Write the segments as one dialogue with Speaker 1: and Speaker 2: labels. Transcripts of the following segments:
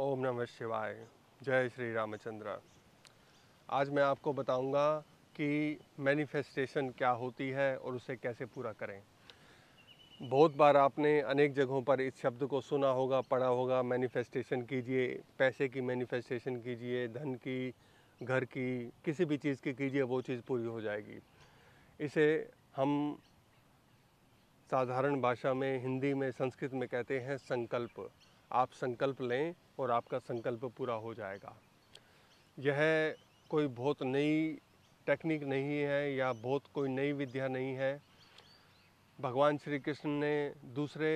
Speaker 1: ओम नमः शिवाय जय श्री रामचंद्र आज मैं आपको बताऊंगा कि मैनिफेस्टेशन क्या होती है और उसे कैसे पूरा करें बहुत बार आपने अनेक जगहों पर इस शब्द को सुना होगा पढ़ा होगा मैनिफेस्टेशन कीजिए पैसे की मैनिफेस्टेशन कीजिए धन की घर की किसी भी चीज़ की कीजिए वो चीज़ पूरी हो जाएगी इसे हम साधारण भाषा में हिंदी में संस्कृत में कहते हैं संकल्प आप संकल्प लें और आपका संकल्प पूरा हो जाएगा यह कोई बहुत नई टेक्निक नहीं है या बहुत कोई नई विद्या नहीं है भगवान श्री कृष्ण ने दूसरे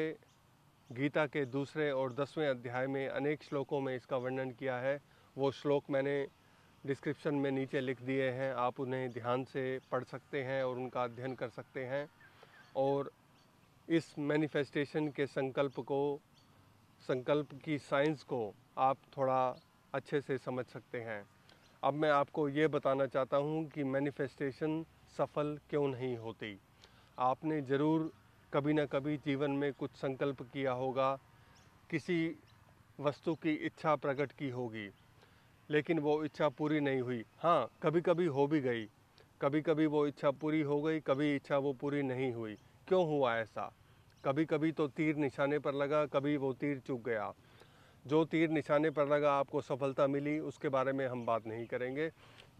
Speaker 1: गीता के दूसरे और दसवें अध्याय में अनेक श्लोकों में इसका वर्णन किया है वो श्लोक मैंने डिस्क्रिप्शन में नीचे लिख दिए हैं आप उन्हें ध्यान से पढ़ सकते हैं और उनका अध्ययन कर सकते हैं और इस मैनिफेस्टेशन के संकल्प को संकल्प की साइंस को आप थोड़ा अच्छे से समझ सकते हैं अब मैं आपको ये बताना चाहता हूँ कि मैनिफेस्टेशन सफल क्यों नहीं होती आपने ज़रूर कभी ना कभी जीवन में कुछ संकल्प किया होगा किसी वस्तु की इच्छा प्रकट की होगी लेकिन वो इच्छा पूरी नहीं हुई हाँ कभी कभी हो भी गई कभी कभी वो इच्छा पूरी हो गई कभी इच्छा वो पूरी नहीं हुई क्यों हुआ ऐसा कभी कभी तो तीर निशाने पर लगा कभी वो तीर चूक गया जो तीर निशाने पर लगा आपको सफलता मिली उसके बारे में हम बात नहीं करेंगे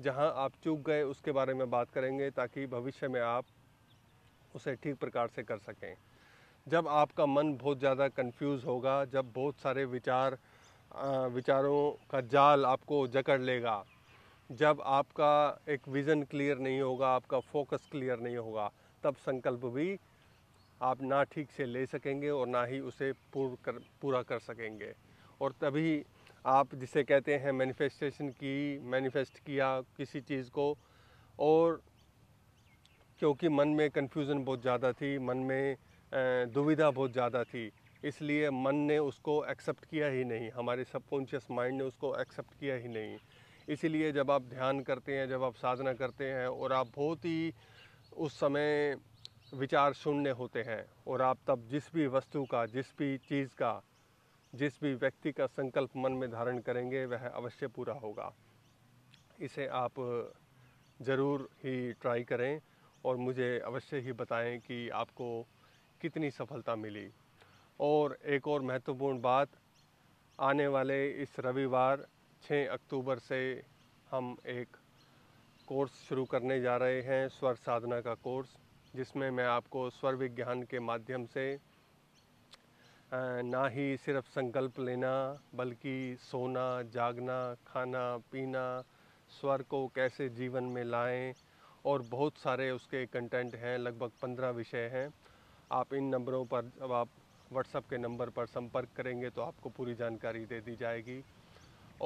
Speaker 1: जहां आप चूक गए उसके बारे में बात करेंगे ताकि भविष्य में आप उसे ठीक प्रकार से कर सकें जब आपका मन बहुत ज़्यादा कंफ्यूज होगा जब बहुत सारे विचार विचारों का जाल आपको जकड़ लेगा जब आपका एक विज़न क्लियर नहीं होगा आपका फोकस क्लियर नहीं होगा तब संकल्प भी आप ना ठीक से ले सकेंगे और ना ही उसे पूर कर पूरा कर सकेंगे और तभी आप जिसे कहते हैं मैनिफेस्टेशन की मैनिफेस्ट किया किसी चीज़ को और क्योंकि मन में कन्फ्यूज़न बहुत ज़्यादा थी मन में दुविधा बहुत ज़्यादा थी इसलिए मन ने उसको एक्सेप्ट किया ही नहीं हमारे सबकॉन्शियस माइंड ने उसको एक्सेप्ट किया ही नहीं इसीलिए जब आप ध्यान करते हैं जब आप साधना करते हैं और आप बहुत ही उस समय विचार शून्य होते हैं और आप तब जिस भी वस्तु का जिस भी चीज़ का जिस भी व्यक्ति का संकल्प मन में धारण करेंगे वह अवश्य पूरा होगा इसे आप ज़रूर ही ट्राई करें और मुझे अवश्य ही बताएं कि आपको कितनी सफलता मिली और एक और महत्वपूर्ण बात आने वाले इस रविवार 6 अक्टूबर से हम एक कोर्स शुरू करने जा रहे हैं स्वर साधना का कोर्स जिसमें मैं आपको स्वर विज्ञान के माध्यम से ना ही सिर्फ संकल्प लेना बल्कि सोना जागना खाना पीना स्वर को कैसे जीवन में लाएं और बहुत सारे उसके कंटेंट हैं लगभग पंद्रह विषय हैं आप इन नंबरों पर जब आप व्हाट्सअप के नंबर पर संपर्क करेंगे तो आपको पूरी जानकारी दे दी जाएगी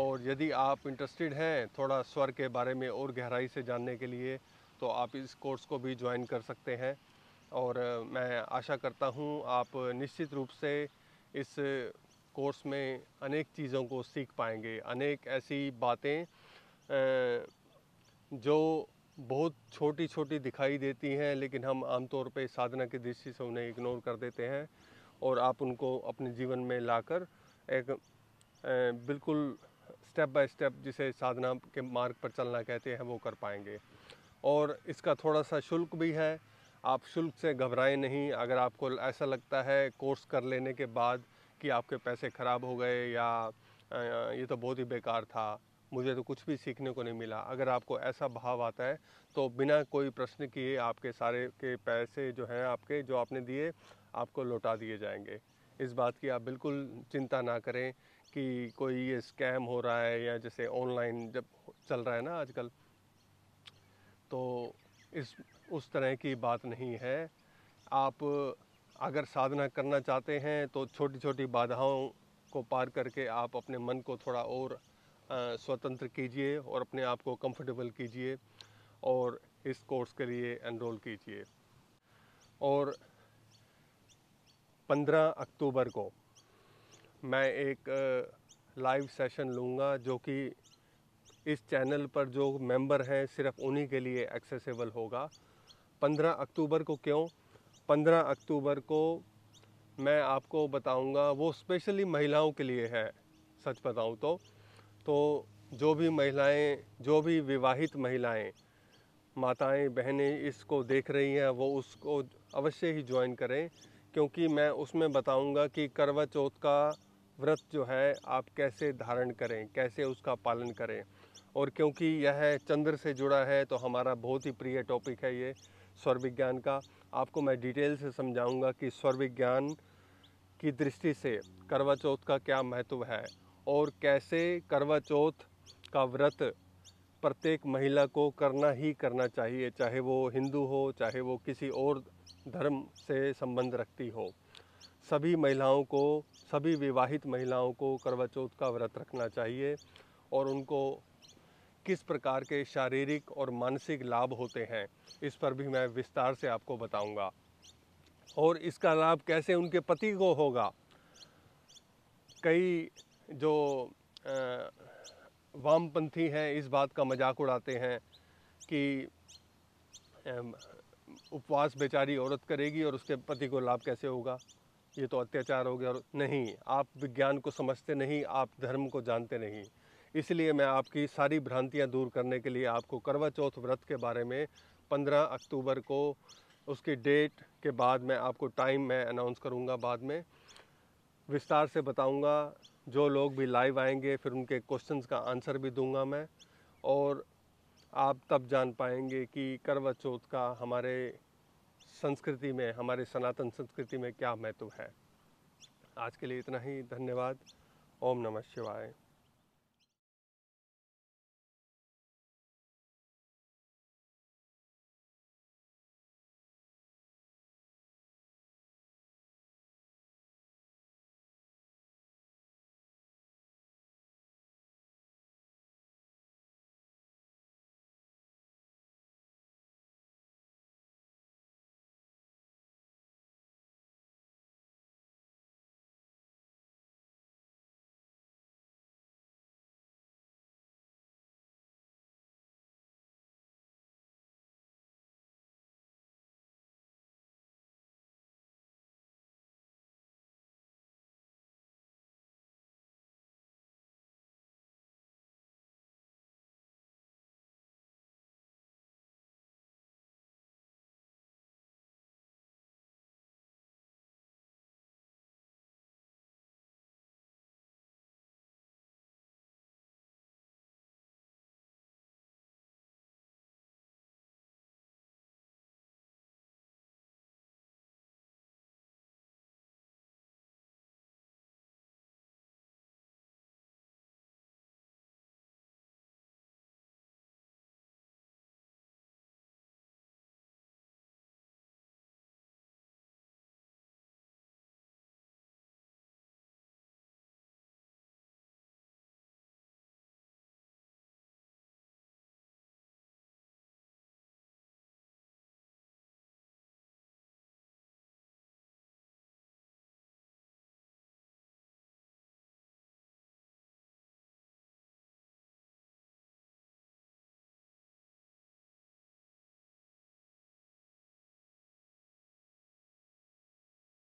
Speaker 1: और यदि आप इंटरेस्टेड हैं थोड़ा स्वर के बारे में और गहराई से जानने के लिए तो आप इस कोर्स को भी ज्वाइन कर सकते हैं और मैं आशा करता हूँ आप निश्चित रूप से इस कोर्स में अनेक चीज़ों को सीख पाएंगे अनेक ऐसी बातें जो बहुत छोटी छोटी दिखाई देती हैं लेकिन हम आमतौर पर साधना की दृष्टि से उन्हें इग्नोर कर देते हैं और आप उनको अपने जीवन में लाकर एक बिल्कुल स्टेप बाय स्टेप जिसे साधना के मार्ग पर चलना कहते हैं वो कर पाएंगे और इसका थोड़ा सा शुल्क भी है आप शुल्क से घबराएं नहीं अगर आपको ऐसा लगता है कोर्स कर लेने के बाद कि आपके पैसे ख़राब हो गए या ये तो बहुत ही बेकार था मुझे तो कुछ भी सीखने को नहीं मिला अगर आपको ऐसा भाव आता है तो बिना कोई प्रश्न किए आपके सारे के पैसे जो हैं आपके जो आपने दिए आपको लौटा दिए जाएंगे इस बात की आप बिल्कुल चिंता ना करें कि कोई ये स्कैम हो रहा है या जैसे ऑनलाइन जब चल रहा है ना आजकल इस उस तरह की बात नहीं है आप अगर साधना करना चाहते हैं तो छोटी छोटी बाधाओं को पार करके आप अपने मन को थोड़ा और स्वतंत्र कीजिए और अपने आप को कंफर्टेबल कीजिए और इस कोर्स के लिए एनरोल कीजिए और 15 अक्टूबर को मैं एक लाइव सेशन लूँगा जो कि इस चैनल पर जो मेंबर हैं सिर्फ उन्हीं के लिए एक्सेसिबल होगा 15 अक्टूबर को क्यों 15 अक्टूबर को मैं आपको बताऊंगा वो स्पेशली महिलाओं के लिए है सच बताऊं तो तो जो भी महिलाएं जो भी विवाहित महिलाएं माताएं बहनें इसको देख रही हैं वो उसको अवश्य ही ज्वाइन करें क्योंकि मैं उसमें बताऊंगा कि करवा चौथ का व्रत जो है आप कैसे धारण करें कैसे उसका पालन करें और क्योंकि यह चंद्र से जुड़ा है तो हमारा बहुत ही प्रिय टॉपिक है ये स्वर विज्ञान का आपको मैं डिटेल से समझाऊंगा कि स्वर विज्ञान की दृष्टि से करवा चौथ का क्या महत्व है और कैसे करवा चौथ का व्रत प्रत्येक महिला को करना ही करना चाहिए चाहे वो हिंदू हो चाहे वो किसी और धर्म से संबंध रखती हो सभी महिलाओं को सभी विवाहित महिलाओं को करवा चौथ का व्रत रखना चाहिए और उनको किस प्रकार के शारीरिक और मानसिक लाभ होते हैं इस पर भी मैं विस्तार से आपको बताऊंगा और इसका लाभ कैसे उनके पति को होगा कई जो वामपंथी हैं इस बात का मजाक उड़ाते हैं कि उपवास बेचारी औरत करेगी और उसके पति को लाभ कैसे होगा ये तो अत्याचार हो गया और नहीं आप विज्ञान को समझते नहीं आप धर्म को जानते नहीं इसलिए मैं आपकी सारी भ्रांतियां दूर करने के लिए आपको करवा चौथ व्रत के बारे में 15 अक्टूबर को उसकी डेट के बाद मैं आपको टाइम मैं अनाउंस करूंगा बाद में विस्तार से बताऊंगा जो लोग भी लाइव आएंगे फिर उनके क्वेश्चंस का आंसर भी दूंगा मैं और आप तब जान पाएंगे कि करवा चौथ का हमारे संस्कृति में हमारे सनातन संस्कृति में क्या महत्व है आज के लिए इतना ही धन्यवाद ओम नमः शिवाय